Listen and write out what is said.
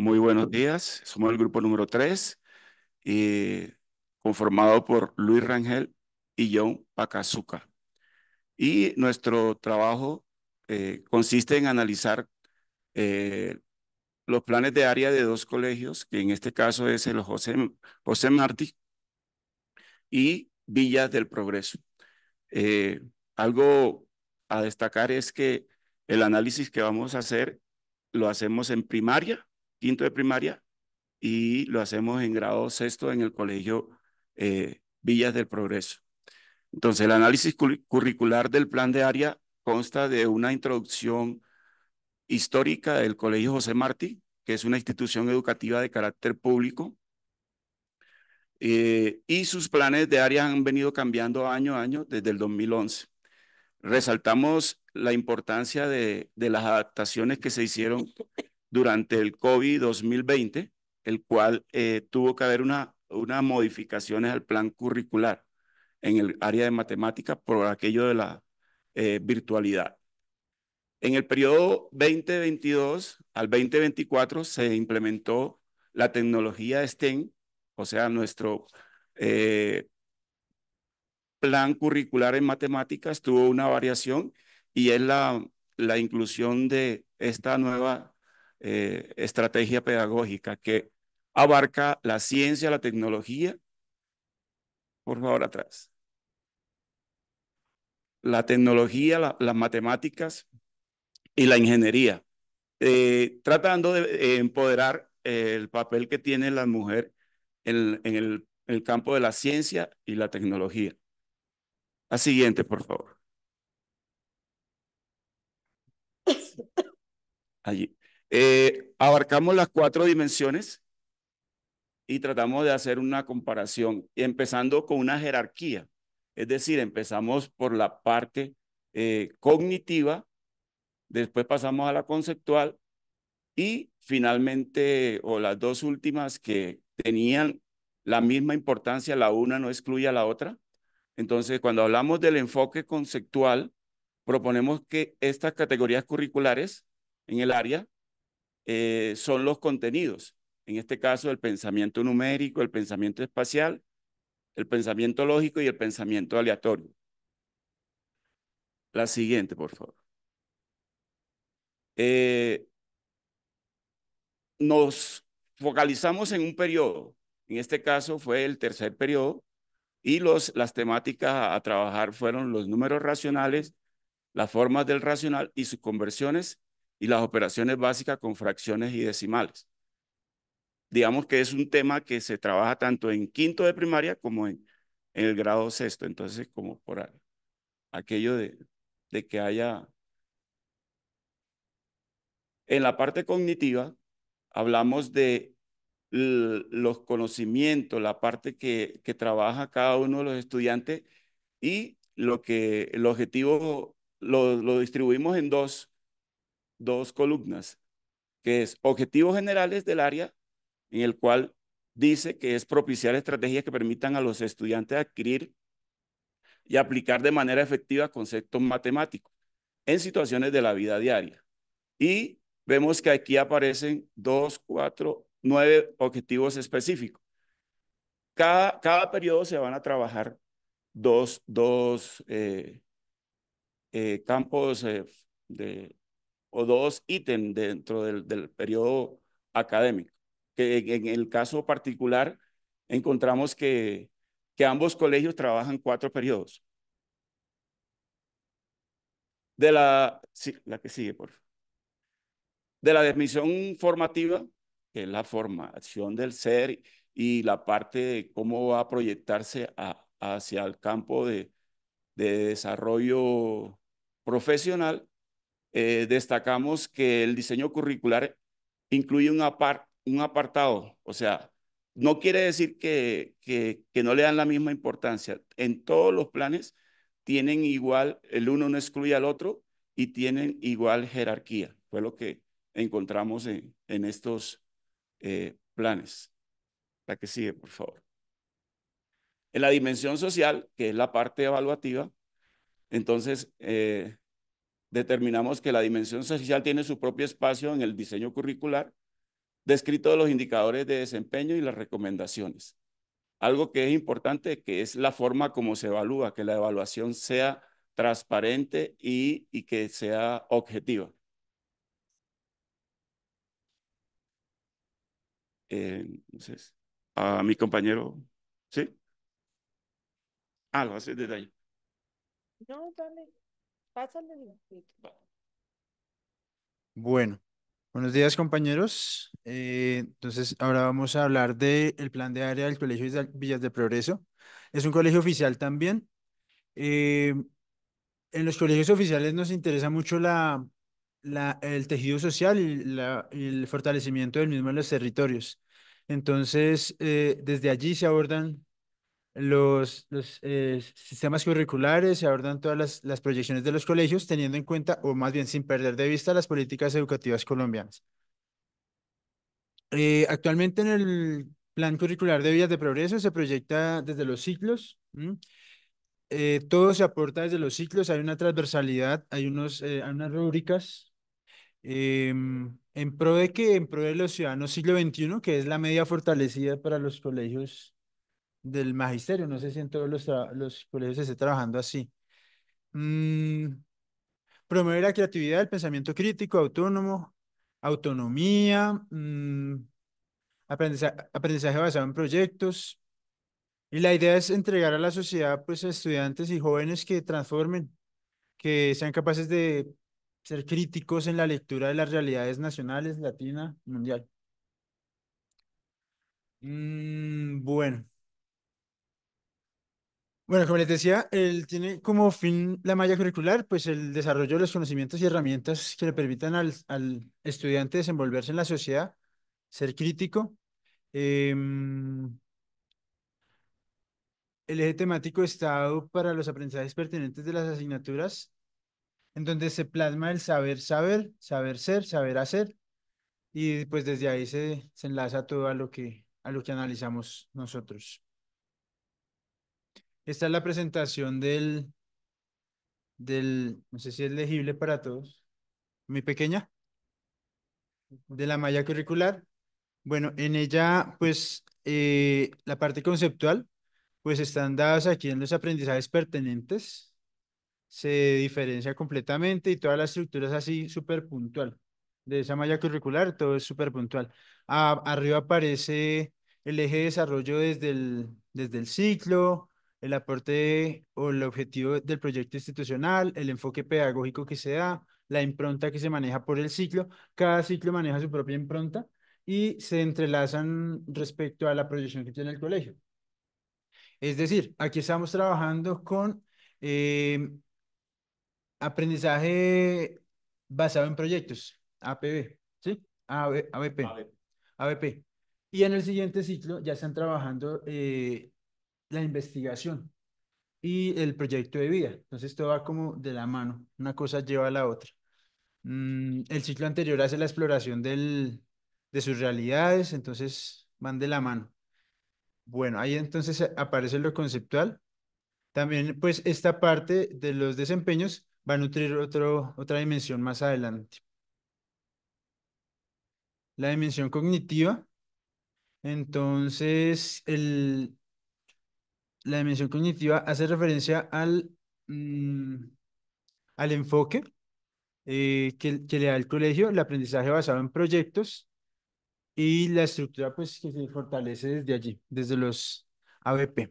Muy buenos días, somos el grupo número 3, eh, conformado por Luis Rangel y John Pacazuca. Y nuestro trabajo eh, consiste en analizar eh, los planes de área de dos colegios, que en este caso es el José, José Martí y Villas del Progreso. algo a destacar es que el análisis que vamos a hacer lo hacemos en primaria, quinto de primaria y lo hacemos en grado sexto en el Colegio eh, Villas del Progreso. Entonces, el análisis curricular del plan de área consta de una introducción histórica del Colegio José Martí, que es una institución educativa de carácter público, eh, y sus planes de área han venido cambiando año a año desde el 2011. Resaltamos la importancia de, de las adaptaciones que se hicieron durante el COVID-2020, el cual eh, tuvo que haber unas una modificaciones al plan curricular en el área de matemáticas por aquello de la eh, virtualidad. En el periodo 2022 al 2024 se implementó la tecnología STEM, o sea, nuestro eh, plan curricular en matemáticas tuvo una variación y es la, la inclusión de esta nueva eh, estrategia pedagógica que abarca la ciencia, la tecnología. Por favor, atrás. La tecnología, las matemáticas y la ingeniería, eh, tratando de empoderar el papel que tiene la mujer en, el, en el campo de la ciencia y la tecnología. La siguiente, por favor. Allí. Eh, abarcamos las cuatro dimensiones y tratamos de hacer una comparación, empezando con una jerarquía. Es decir, empezamos por la parte eh, cognitiva, después pasamos a la conceptual y finalmente, o las dos últimas que tenían la misma importancia, la una no excluye a la otra. Entonces, cuando hablamos del enfoque conceptual, proponemos que estas categorías curriculares en el área eh, son los contenidos. En este caso, el pensamiento numérico, el pensamiento espacial, el pensamiento lógico y el pensamiento aleatorio. La siguiente, por favor. Eh, nos focalizamos en un periodo. En este caso fue el tercer periodo y los, las temáticas a trabajar fueron los números racionales, las formas del racional y sus conversiones y las operaciones básicas con fracciones y decimales. Digamos que es un tema que se trabaja tanto en quinto de primaria como en, el grado sexto. Entonces, como por aquello de, que haya... En la parte cognitiva, hablamos de los conocimientos, la parte que, trabaja cada uno de los estudiantes y lo que el objetivo lo, lo distribuimos en dos, dos columnas, que es objetivos generales del área, en el cual dice que es propiciar estrategias que permitan a los estudiantes adquirir y aplicar de manera efectiva conceptos matemáticos en situaciones de la vida diaria. Y vemos que aquí aparecen dos, cuatro, nueve objetivos específicos. Cada, cada periodo se van a trabajar dos, dos eh, eh, campos eh, de, o dos ítems dentro del, del periodo académico. Que en, el caso particular encontramos que, que ambos colegios trabajan cuatro periodos. De la, sí, la que sigue, por De la definición formativa, que es la formación del ser y la parte de cómo va a proyectarse a, hacia el campo de, de desarrollo profesional, eh, destacamos que el diseño curricular incluye un, un apartado, o sea, no quiere decir que, que, que, no le dan la misma importancia. En todos los planes tienen igual, el uno no excluye al otro y tienen igual jerarquía. Fue lo que encontramos en, en estos eh, planes. La que sigue, por favor. En la dimensión social, que es la parte evaluativa, entonces eh, determinamos que la dimensión social tiene su propio espacio en el diseño curricular, descrito de los indicadores de desempeño y las recomendaciones. Algo que es importante, que es la forma como se evalúa, que la evaluación sea transparente y, y que sea objetiva. Eh, entonces, a mi compañero, ¿sí? algo ah, lo hace No, dale. Bueno, buenos días compañeros. Eh, entonces, ahora vamos a hablar del el plan de área del Colegio Villas de Progreso. Es un colegio oficial también. Eh, en los colegios oficiales nos interesa mucho la, la, el tejido social y, la, el fortalecimiento del mismo en los territorios. Entonces, eh, desde allí se abordan los, los eh, sistemas curriculares, se abordan todas las, proyecciones de los colegios, teniendo en cuenta, o más bien sin perder de vista, las políticas educativas colombianas. Eh, actualmente en el plan curricular de vías de progreso se proyecta desde los ciclos. Eh, todo se aporta desde los ciclos, hay una transversalidad, hay, unos, hay unas rúbricas em, en pro de que en pro de los ciudadanos siglo XXI, que es la media fortalecida para los colegios del magisterio. No sé si en todos los, colegios se esté trabajando así. Mm, promover la creatividad, el pensamiento crítico, autónomo, autonomía, mm, aprendizaje, basado en proyectos. Y la idea es entregar a la sociedad pues, estudiantes y jóvenes que transformen, que sean capaces de ser críticos en la lectura de las realidades nacionales, latina, mundial. Mm, bueno. Bueno, como les decía, él tiene como fin la malla curricular, pues el desarrollo de los conocimientos y herramientas que le permitan al, estudiante desenvolverse en la sociedad, ser crítico. Em, el eje temático está para los aprendizajes pertinentes de las asignaturas, en donde se plasma el saber saber, saber ser, saber hacer, y pues desde ahí se, enlaza todo lo que, a lo que analizamos nosotros. Esta es la presentación del, del, no sé si es legible para todos, muy pequeña, de la malla curricular. Bueno, en ella, pues, eh, la parte conceptual, pues, están dadas aquí en los aprendizajes pertinentes. Se diferencia completamente y toda la estructura es así súper puntual. De esa malla curricular, todo es súper puntual. arriba aparece el eje de desarrollo desde el, desde el ciclo, el aporte o el objetivo del proyecto institucional, el enfoque pedagógico que se da, la impronta que se maneja por el ciclo. Cada ciclo maneja su propia impronta y se entrelazan respecto a la proyección que tiene el colegio. Es decir, aquí estamos trabajando con eh, aprendizaje basado en proyectos, APB, ¿sí? ABP, ABP. Y en el siguiente ciclo ya están trabajando eh, la investigación y el proyecto de vida. Entonces todo va como de la mano, una cosa lleva a la otra. Mm, el ciclo anterior hace la exploración de sus realidades, entonces van de la mano. Bueno, ahí entonces aparece lo conceptual. También pues esta parte de los desempeños va a nutrir otro, otra dimensión más adelante. La dimensión cognitiva. Entonces, el, la dimensión cognitiva hace referencia al, mm, al enfoque eh, que, que, le da el colegio, el aprendizaje basado en proyectos y la estructura pues, que se fortalece desde allí, desde los ABP.